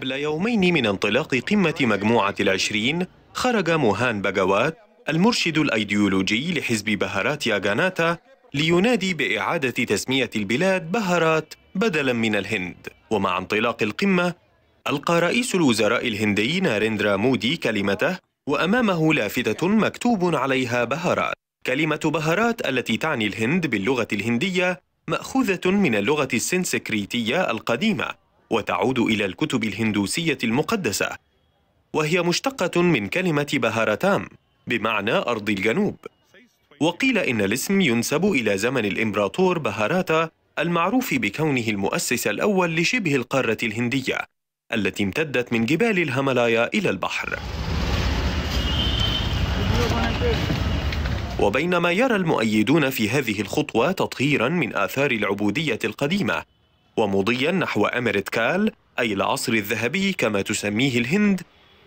قبل يومين من انطلاق قمة مجموعة العشرين خرج موهان بجوات المرشد الأيديولوجي لحزب بهارات ياغاناتا لينادي بإعادة تسمية البلاد بهارات بدلا من الهند ومع انطلاق القمة ألقى رئيس الوزراء الهندي ناريندرا مودي كلمته وأمامه لافتة مكتوب عليها بهارات كلمة بهارات التي تعني الهند باللغة الهندية مأخوذة من اللغة السنسكريتية القديمة وتعود إلى الكتب الهندوسية المقدسة وهي مشتقة من كلمة بهارتام بمعنى أرض الجنوب وقيل إن الاسم ينسب إلى زمن الإمبراطور بهاراتا المعروف بكونه المؤسس الأول لشبه القارة الهندية التي امتدت من جبال الهملايا إلى البحر وبينما يرى المؤيدون في هذه الخطوة تطهيرا من آثار العبودية القديمة ومضيا نحو أمرت كال أي العصر الذهبي كما تسميه الهند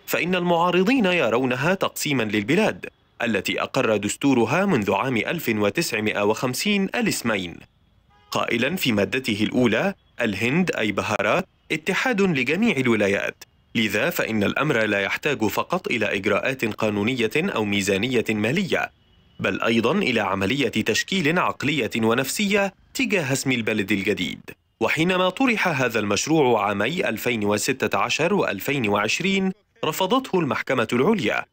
فإن المعارضين يرونها تقسيما للبلاد التي أقر دستورها منذ عام 1950 الاسمين قائلا في مادته الأولى الهند أي بهارات اتحاد لجميع الولايات لذا فإن الأمر لا يحتاج فقط إلى إجراءات قانونية أو ميزانية مالية بل أيضا إلى عملية تشكيل عقلية ونفسية تجاه اسم البلد الجديد وحينما طرح هذا المشروع عامي 2016 و2020 رفضته المحكمة العليا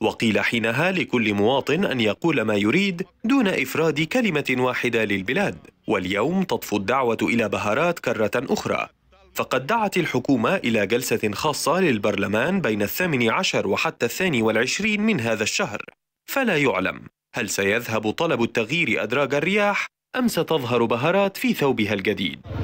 وقيل حينها لكل مواطن أن يقول ما يريد دون إفراد كلمة واحدة للبلاد واليوم تطفو الدعوة إلى بهارات كرة أخرى فقد دعت الحكومة إلى جلسة خاصة للبرلمان بين الثامن عشر وحتى الثاني والعشرين من هذا الشهر فلا يعلم هل سيذهب طلب التغيير أدراج الرياح أم ستظهر بهارات في ثوبها الجديد؟